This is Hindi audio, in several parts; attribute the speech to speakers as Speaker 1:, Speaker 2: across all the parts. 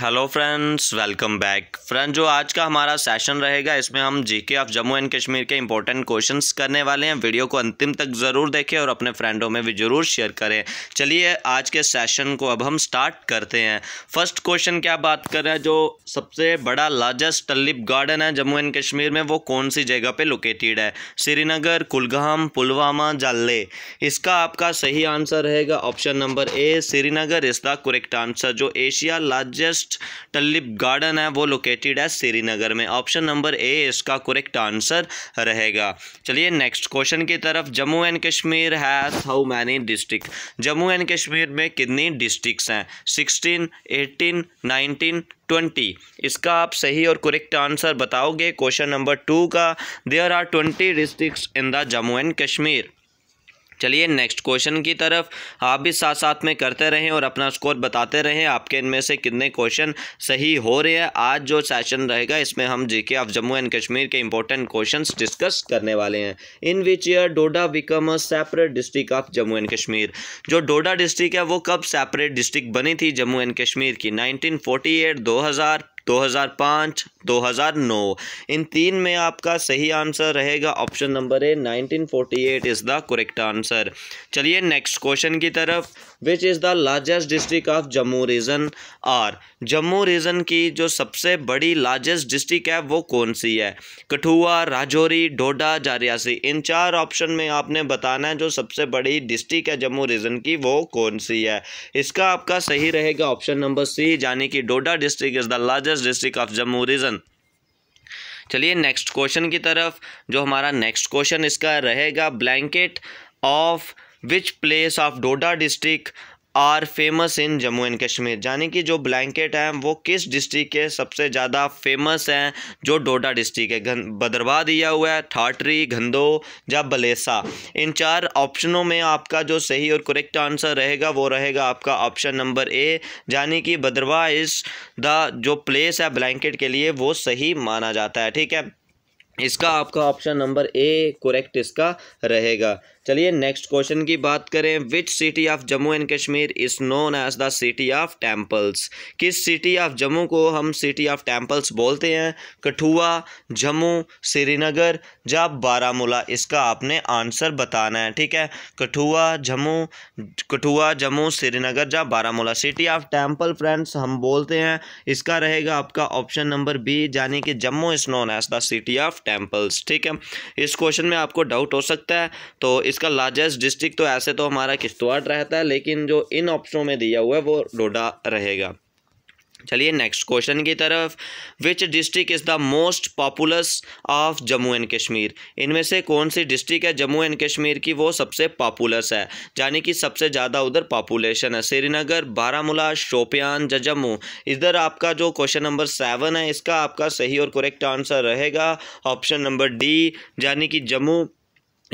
Speaker 1: hello friends welcome back friend जो आज का हमारा सेशन रहेगा इसमें हम GK of Jammu and Kashmir के इंपॉर्टेंट क्वेश्चंस करने वाले हैं वीडियो को अंतिम तक ज़रूर देखें और अपने फ्रेंडों में भी ज़रूर शेयर करें चलिए आज के सेशन को अब हम स्टार्ट करते हैं फर्स्ट क्वेश्चन क्या बात कर रहे हैं जो सबसे बड़ा लार्जेस्ट टलिप गार्डन है जम्मू एंड कश्मीर में वो कौन सी जगह पर लोकेटेड है श्रीनगर कुलगाम पुलवामा जाले इसका आपका सही आंसर रहेगा ऑप्शन नंबर ए श्रीनगर इसका द आंसर जो Asia largest forest tulip garden है वो लोकेटेड है श्रीनगर में ऑप्शन नंबर ए इसका करेक्ट आंसर रहेगा चलिए नेक्स्ट क्वेश्चन की तरफ Jammu and Kashmir has how many district Jammu and Kashmir में कितनी डिस्ट्रिक्स हैं सिक्सटीन एटीन नाइनटीन ट्वेंटी इसका आप सही और करेक्ट आंसर बताओगे क्वेश्चन नंबर टू का there are twenty districts in the Jammu and Kashmir चलिए नेक्स्ट क्वेश्चन की तरफ आप भी साथ साथ में करते रहें और अपना स्कोर बताते रहें आपके इनमें से कितने क्वेश्चन सही हो रहे हैं आज जो सेशन रहेगा इसमें हम GK of Jammu and Kashmir के इंपॉर्टेंट क्वेश्चंस डिस्कस करने वाले हैं in which year Doda became a separate district of Jammu and Kashmir जो डोडा डिस्ट्रिक्ट है वो कब सेपरेट डिस्ट्रिक्ट बनी थी जम्मू एंड कश्मीर की नाइनटीन फोर्टी एट दो हज़ार 2005, 2009 इन तीन में आपका सही आंसर रहेगा option number A 1948 is the correct answer चलिए नेक्स्ट क्वेश्चन की तरफ which is the largest district of Jammu region or Jammu region की जो सबसे बड़ी लार्जेस्ट डिस्ट्रिक्ट है वो कौन सी है कठुआ राजौरी डोडा जारियासी इन चार ऑप्शन में आपने बताना है जो सबसे बड़ी डिस्ट्रिक्ट है जम्मू रीजन की वो कौन सी है इसका आपका सही रहेगा ऑप्शन नंबर सी यानी कि Doda district is the largest district of Jammu region चलिए नेक्स्ट क्वेश्चन की तरफ जो हमारा नेक्स्ट क्वेश्चन इसका रहेगा blanket of which place of Doda district are famous in Jammu and Kashmir यानी कि जो ब्लैंकेट हैं वो किस डिस्ट्रिक्ट के सबसे ज़्यादा फेमस हैं जो डोडा डिस्ट्रिक्ट है घन भद्रवाह दिया हुआ है ठाटरी घंदो या बलेसा इन चार ऑप्शनों में आपका जो सही और करेक्ट आंसर रहेगा वो रहेगा आपका ऑप्शन नंबर ए यानी कि भद्रवाह इस द जो प्लेस है ब्लैंकेट के लिए वो सही माना जाता है ठीक है इसका आपका ऑप्शन नंबर ए करेक्ट इसका रहेगा चलिए नेक्स्ट क्वेश्चन की बात करें which city of Jammu and Kashmir is known as the city of temples किस सिटी ऑफ जम्मू को हम सिटी ऑफ टेम्पल्स बोलते हैं कठुआ जम्मू श्रीनगर या बारामूला इसका आपने आंसर बताना है ठीक है कठुआ जम्मू कठुआ जम्मू श्रीनगर या Baramulla city of temple friends हम बोलते हैं इसका रहेगा आपका ऑप्शन नंबर बी यानी कि Jammu is known as the city of temples ठीक है इस क्वेश्चन में आपको डाउट हो सकता है तो इस इसका लार्जेस्ट डिस्ट्रिक्ट तो ऐसे तो हमारा किश्तवाड़ रहता है लेकिन जो इन ऑप्शनों में दिया हुआ है वो डोडा रहेगा चलिए नेक्स्ट क्वेश्चन की तरफ which district is the most populous of Jammu and Kashmir इनमें से कौन सी डिस्ट्रिक्ट है जम्मू एंड कश्मीर की वो सबसे पॉपुलस है यानी कि सबसे ज़्यादा उधर पॉपुलेशन है श्रीनगर बारामूला शोपियान या जम्मू इधर आपका जो क्वेश्चन नंबर सेवन है इसका आपका सही और करेक्ट आंसर रहेगा ऑप्शन नंबर डी यानी कि Jammu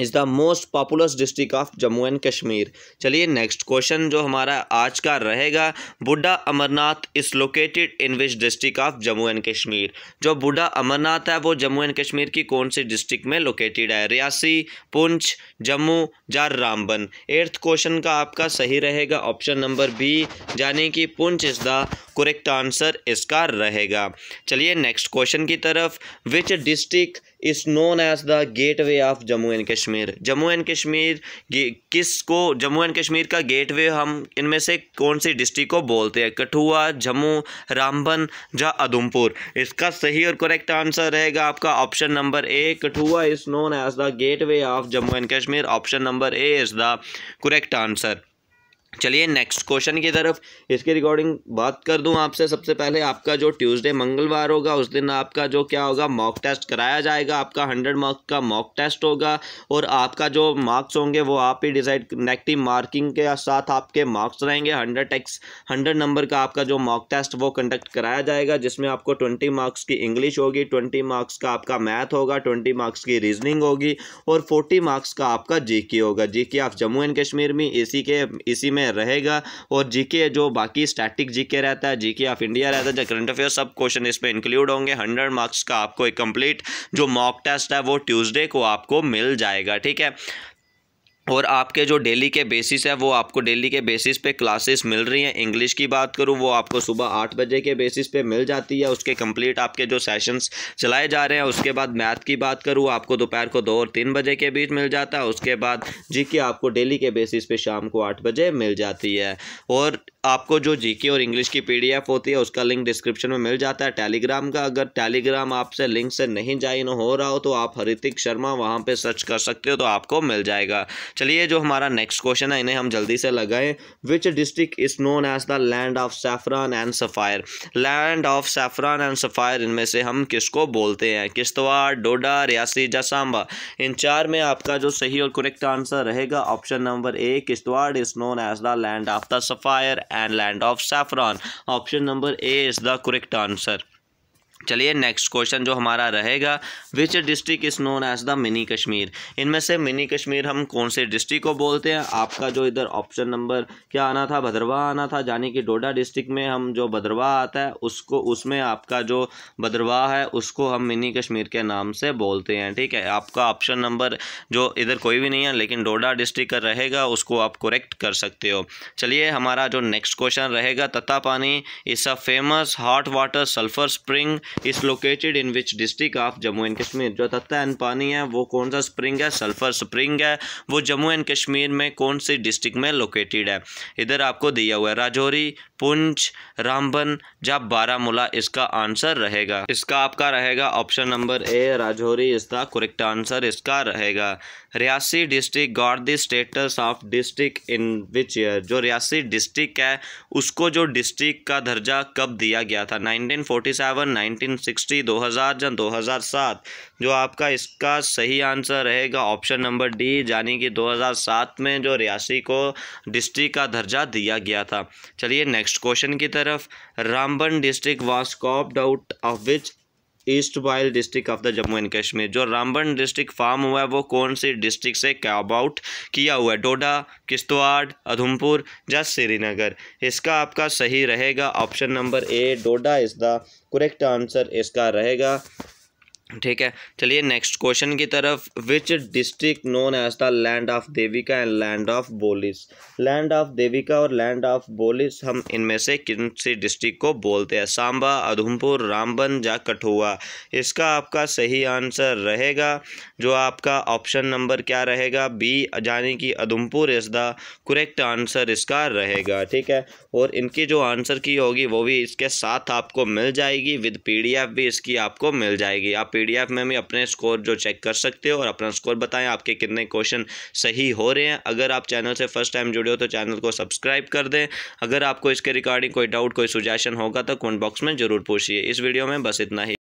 Speaker 1: is the most populous district of Jammu and Kashmir चलिए नेक्स्ट क्वेश्चन जो हमारा आज का रहेगा Budha Amarnath is located in which district of Jammu and Kashmir जो बुढ़ा अमरनाथ है वो जम्मू एंड कश्मीर की कौन सी डिस्ट्रिक्ट में लोकेटेड है रियासी पुंछ जम्मू या रामबन एर्थ क्वेश्चन का आपका सही रहेगा ऑप्शन नंबर बी यानी कि Poonch is the correct answer इसका रहेगा चलिए नेक्स्ट क्वेश्चन की तरफ which district is known as the gateway of Jammu and Kashmir Jammu and Kashmir किस को जम्मू एंड कश्मीर का गेट वे हम इनमें से कौन सी डिस्ट्रिक्ट को बोलते हैं कठुआ जम्मू रामबन या उधमपुर इसका सही और करेक्ट आंसर रहेगा आपका option number A Kathua is known as the gateway of Jammu and Kashmir option number A is the correct answer चलिए नेक्स्ट क्वेश्चन की तरफ इसके रिकॉर्डिंग बात कर दूं आपसे सबसे पहले आपका जो ट्यूसडे मंगलवार होगा उस दिन आपका जो क्या होगा मॉक टेस्ट कराया जाएगा आपका हंड्रेड मार्क का मॉक टेस्ट होगा और आपका जो मार्क्स होंगे वो आप ही डिसाइड नेगेटिव मार्किंग के साथ आपके मार्क्स रहेंगे हंड्रेड टेक्स हंड्रेड नंबर का आपका जो मॉक टेस्ट वो कंडक्ट कराया जाएगा जिसमें आपको ट्वेंटी मार्क्स की इंग्लिश होगी ट्वेंटी मार्क्स का आपका मैथ होगा ट्वेंटी मार्क्स की रीजनिंग होगी और फोर्टी मार्क्स का आपका जी होगा जी आप जम्मू एंड कश्मीर में इसी के इसी में में रहेगा और जीके जो बाकी स्टैटिक जीके रहता है जीके ऑफ इंडिया रहता है करंट अफेयर सब क्वेश्चन इसमें इंक्लूड होंगे हंड्रेड मार्क्स का आपको एक कंप्लीट जो मॉक टेस्ट है वो ट्यूजडे को आपको मिल जाएगा ठीक है और आपके जो डेली के बेसिस है वो आपको डेली के बेसिस पे क्लासेस मिल रही हैं इंग्लिश की बात करूँ वो आपको सुबह आठ बजे के बेसिस पे मिल जाती है उसके कंप्लीट आपके जो सेशंस चलाए जा रहे हैं उसके बाद मैथ की बात करूँ आपको दोपहर को दो और तीन बजे के बीच मिल जाता है उसके बाद जी के आपको डेली के बेसिस पे शाम को आठ बजे मिल जाती है और आपको जो जीके और इंग्लिश की पीडीएफ होती है उसका लिंक डिस्क्रिप्शन में मिल जाता है टेलीग्राम का अगर टेलीग्राम आपसे लिंक से नहीं जाइन हो रहा हो तो आप हरितिक शर्मा वहाँ पर सर्च कर सकते हो तो आपको मिल जाएगा चलिए जो हमारा नेक्स्ट क्वेश्चन है इन्हें हम जल्दी से लगाएं which district is known as the land of saffron and sapphire land of saffron and sapphire इनमें से हम किसको बोलते हैं किश्तवाड़ डोडा रियासी या सांबा इन चार में आपका जो सही और करेक्ट आंसर रहेगा option number A Kishtwar is known as the land of the sapphire and land of saffron option number A is the correct answer चलिए नेक्स्ट क्वेश्चन जो हमारा रहेगा which district is known as the mini Kashmir इनमें से मिनी कश्मीर हम कौन से डिस्ट्रिक्ट को बोलते हैं आपका जो इधर ऑप्शन नंबर क्या आना था भद्रवाह आना था यानी कि डोडा डिस्ट्रिक्ट में हम जो भद्रवाह आता है उसको उसमें आपका जो भद्रवाह है उसको हम मिनी कश्मीर के नाम से बोलते हैं ठीक है आपका ऑप्शन नंबर जो इधर कोई भी नहीं है लेकिन डोडा डिस्ट्रिक्ट का रहेगा उसको आप करेक्ट कर सकते हो चलिए हमारा जो नेक्स्ट क्वेश्चन रहेगा पानी is a famous hot water sulphur spring is located in which district of Jammu and Kashmir जो तत्न पानी है वो कौन सा स्प्रिंग है सल्फ़र स्प्रिंग है वो जम्मू एंड कश्मीर में कौन सी डिस्ट्रिक्ट में लोकेटेड है इधर आपको दिया हुआ है राजौरी पुंछ रामबन या बारामूला इसका आंसर रहेगा इसका आपका रहेगा ऑप्शन नंबर ए राजौरी इसका करेक्ट आंसर इसका रहेगा Reasi district got the status of district in which year जो रियासी डिस्ट्रिक्ट है उसको जो डिस्ट्रिक्ट का दर्जा कब दिया गया था 1947 1960 2000 या 2007 जो आपका इसका सही आंसर रहेगा ऑप्शन नंबर डी यानी कि 2007 में जो रियासी को डिस्ट्रिक्ट का दर्जा दिया गया था चलिए नेक्स्ट नेक्स्ट क्वेश्चन की तरफ Ramban district was carved out of which erstwhile district of the Jammu and Kashmir जो रामबन डिस्ट्रिक्ट फार्म हुआ है वो कौन सी डिस्ट्रिक्ट से कैब आउट किया हुआ है डोडा किश्तवाड़ उधमपुर या श्रीनगर इसका आपका सही रहेगा option number A Doda is the correct answer इसका रहेगा ठीक है चलिए नेक्स्ट क्वेश्चन की तरफ which district known as the land of Devika and land of Bolis land of Devika और लैंड ऑफ बोलिस हम इनमें से किन सी डिस्ट्रिक्ट को बोलते हैं सांबा उधमपुर रामबन या कठुआ इसका आपका सही आंसर रहेगा जो आपका ऑप्शन नंबर क्या रहेगा बी यानी कि Udhampur is the correct answer इसका रहेगा ठीक है और इनकी जो आंसर की होगी वो भी इसके साथ आपको मिल जाएगी विद पी भी इसकी आपको मिल जाएगी आप पीडीएफ में भी अपने स्कोर जो चेक कर सकते हो और अपना स्कोर बताएं आपके कितने क्वेश्चन सही हो रहे हैं अगर आप चैनल से फर्स्ट टाइम जुड़े हो तो चैनल को सब्सक्राइब कर दें अगर आपको इसके रिगार्डिंग कोई डाउट कोई सुजेशन होगा तो कमेंट बॉक्स में ज़रूर पूछिए इस वीडियो में बस इतना ही